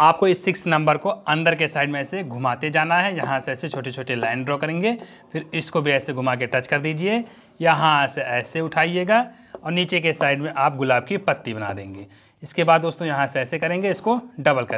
आपको इस six number को अंदर के साइड में ऐसे घुमाते जाना है यहाँ से ऐसे छोटे छोटे लाइन ड्रॉ करेंगे फिर इसको भी ऐसे घुमा के टच कर दीजिए यहाँ से ऐसे उठाइएगा और नीचे के साइड में आप गुलाब की पत्ती बना देंगे इसके बाद दोस्तों यहाँ से ऐसे करेंगे इसको डबल कर